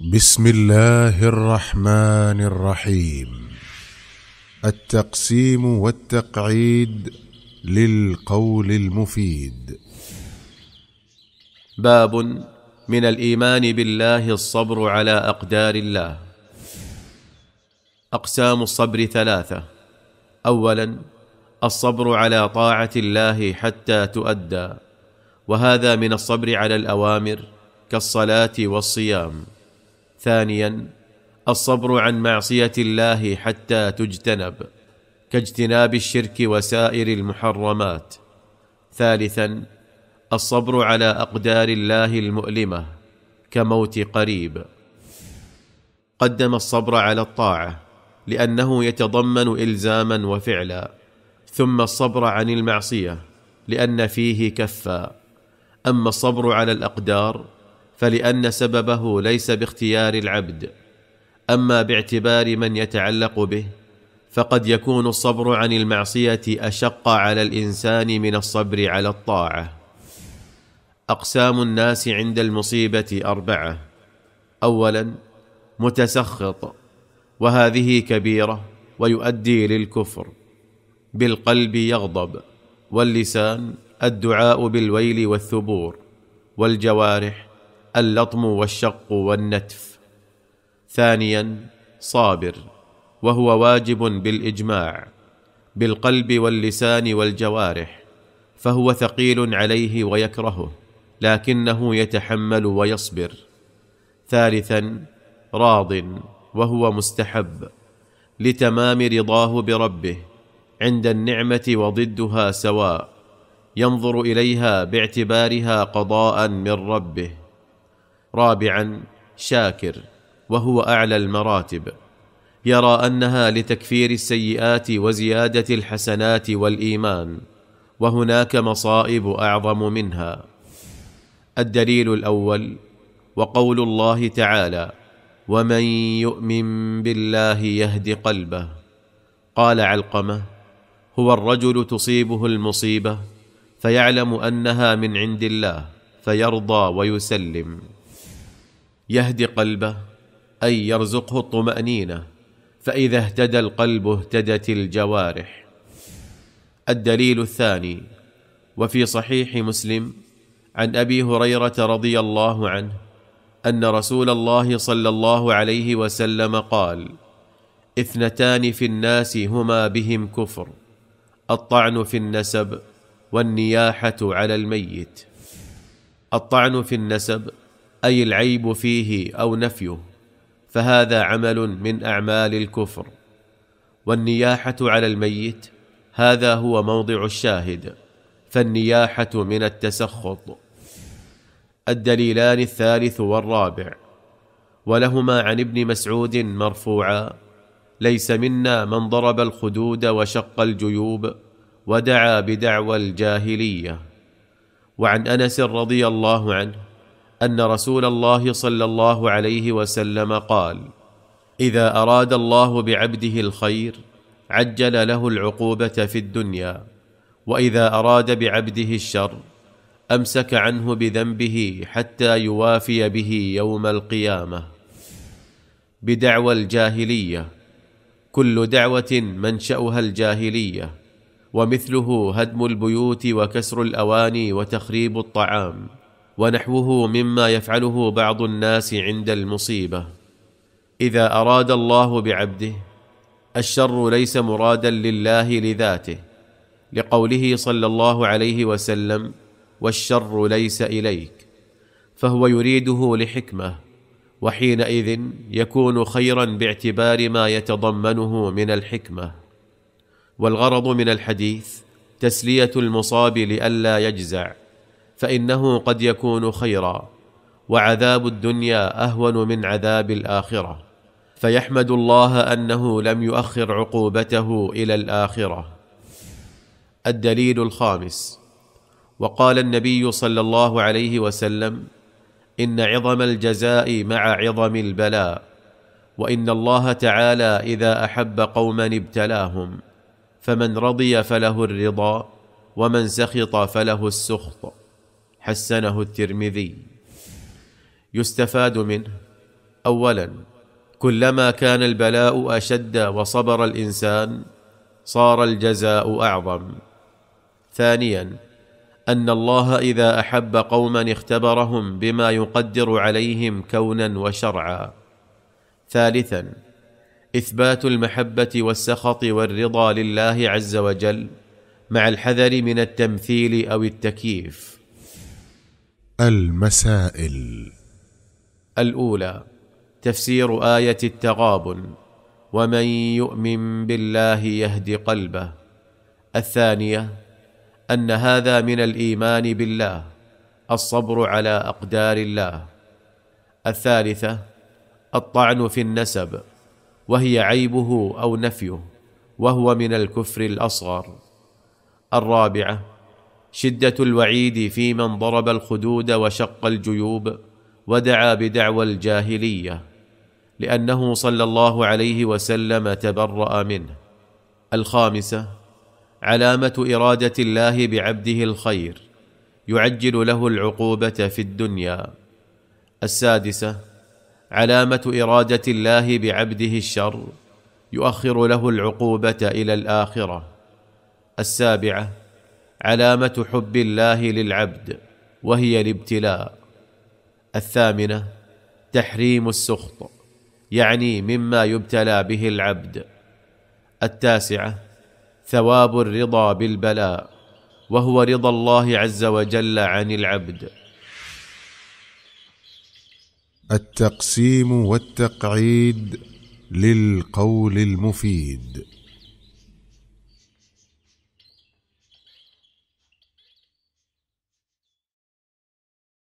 بسم الله الرحمن الرحيم التقسيم والتقعيد للقول المفيد باب من الايمان بالله الصبر على اقدار الله اقسام الصبر ثلاثه اولا الصبر على طاعه الله حتى تؤدى وهذا من الصبر على الاوامر كالصلاه والصيام ثانيا الصبر عن معصيه الله حتى تجتنب كاجتناب الشرك وسائر المحرمات ثالثا الصبر على اقدار الله المؤلمه كموت قريب قدم الصبر على الطاعه لانه يتضمن الزاما وفعلا ثم الصبر عن المعصيه لان فيه كفا اما الصبر على الاقدار فلان سببه ليس باختيار العبد اما باعتبار من يتعلق به فقد يكون الصبر عن المعصيه اشق على الانسان من الصبر على الطاعه اقسام الناس عند المصيبه اربعه اولا متسخط وهذه كبيره ويؤدي للكفر بالقلب يغضب واللسان الدعاء بالويل والثبور والجوارح اللطم والشق والنتف ثانيا صابر وهو واجب بالاجماع بالقلب واللسان والجوارح فهو ثقيل عليه ويكرهه لكنه يتحمل ويصبر ثالثا راض وهو مستحب لتمام رضاه بربه عند النعمه وضدها سواء ينظر اليها باعتبارها قضاء من ربه رابعا شاكر وهو اعلى المراتب يرى انها لتكفير السيئات وزياده الحسنات والايمان وهناك مصائب اعظم منها الدليل الاول وقول الله تعالى ومن يؤمن بالله يهد قلبه قال علقمه هو الرجل تصيبه المصيبه فيعلم انها من عند الله فيرضى ويسلم يهدي قلبه اي يرزقه الطمانينه فاذا اهتدى القلب اهتدت الجوارح الدليل الثاني وفي صحيح مسلم عن ابي هريره رضي الله عنه ان رسول الله صلى الله عليه وسلم قال اثنتان في الناس هما بهم كفر الطعن في النسب والنياحه على الميت الطعن في النسب اي العيب فيه او نفيه فهذا عمل من اعمال الكفر والنياحه على الميت هذا هو موضع الشاهد فالنياحه من التسخط الدليلان الثالث والرابع ولهما عن ابن مسعود مرفوعا ليس منا من ضرب الخدود وشق الجيوب ودعا بدعوى الجاهليه وعن انس رضي الله عنه ان رسول الله صلى الله عليه وسلم قال اذا اراد الله بعبده الخير عجل له العقوبه في الدنيا واذا اراد بعبده الشر امسك عنه بذنبه حتى يوافي به يوم القيامه بدعوى الجاهليه كل دعوه منشاها الجاهليه ومثله هدم البيوت وكسر الاواني وتخريب الطعام ونحوه مما يفعله بعض الناس عند المصيبه اذا اراد الله بعبده الشر ليس مرادا لله لذاته لقوله صلى الله عليه وسلم والشر ليس اليك فهو يريده لحكمه وحينئذ يكون خيرا باعتبار ما يتضمنه من الحكمه والغرض من الحديث تسليه المصاب لئلا يجزع فانه قد يكون خيرا وعذاب الدنيا اهون من عذاب الاخره فيحمد الله انه لم يؤخر عقوبته الى الاخره الدليل الخامس وقال النبي صلى الله عليه وسلم ان عظم الجزاء مع عظم البلاء وان الله تعالى اذا احب قوما ابتلاهم فمن رضي فله الرضا ومن سخط فله السخط حسنه الترمذي يستفاد منه اولا كلما كان البلاء اشد وصبر الانسان صار الجزاء اعظم ثانيا ان الله اذا احب قوما اختبرهم بما يقدر عليهم كونا وشرعا ثالثا اثبات المحبه والسخط والرضا لله عز وجل مع الحذر من التمثيل او التكييف المسائل الأولى تفسير آية التغابن ومن يؤمن بالله يهد قلبه الثانية أن هذا من الإيمان بالله الصبر على أقدار الله الثالثة الطعن في النسب وهي عيبه أو نفيه وهو من الكفر الأصغر الرابعة شده الوعيد في من ضرب الخدود وشق الجيوب ودعا بدعوى الجاهليه لانه صلى الله عليه وسلم تبرا منه الخامسه علامه اراده الله بعبده الخير يعجل له العقوبه في الدنيا السادسه علامه اراده الله بعبده الشر يؤخر له العقوبه الى الاخره السابعه علامه حب الله للعبد وهي الابتلاء الثامنه تحريم السخط يعني مما يبتلى به العبد التاسعه ثواب الرضا بالبلاء وهو رضا الله عز وجل عن العبد التقسيم والتقعيد للقول المفيد